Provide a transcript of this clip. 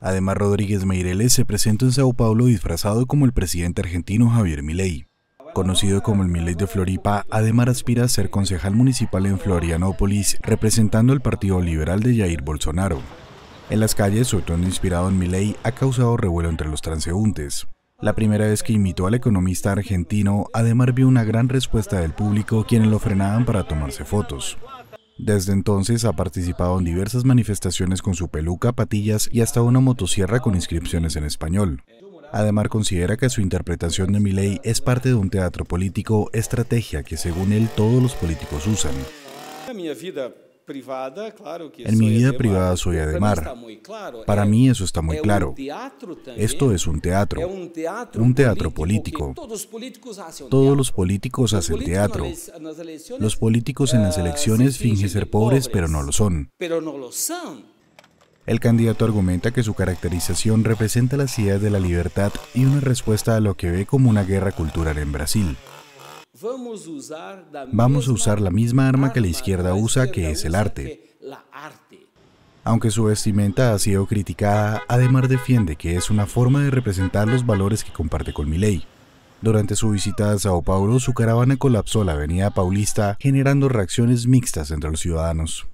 Además, Rodríguez Meireles se presentó en Sao Paulo disfrazado como el presidente argentino Javier Milei. Conocido como el Milei de Floripa, además aspira a ser concejal municipal en Florianópolis, representando al Partido Liberal de Jair Bolsonaro. En las calles, su tono inspirado en Milei ha causado revuelo entre los transeúntes. La primera vez que imitó al economista argentino, Ademar vio una gran respuesta del público, quienes lo frenaban para tomarse fotos. Desde entonces ha participado en diversas manifestaciones con su peluca, patillas y hasta una motosierra con inscripciones en español. Además considera que su interpretación de Milley es parte de un teatro político, estrategia que según él todos los políticos usan. En mi vida privada soy Ademar. Para mí eso está muy claro. Esto es un teatro, un teatro político. Todos los políticos hacen teatro. Los políticos en las ah, elecciones fingen ser pobres, pero no lo son. El candidato argumenta que su caracterización representa las ideas de la libertad y una respuesta a lo que ve como una guerra cultural en Brasil. Vamos a usar la misma arma que la izquierda usa, que es el arte. Aunque su vestimenta ha sido criticada, Ademar defiende que es una forma de representar los valores que comparte con Milei. Durante su visita a Sao Paulo, su caravana colapsó la avenida Paulista, generando reacciones mixtas entre los ciudadanos.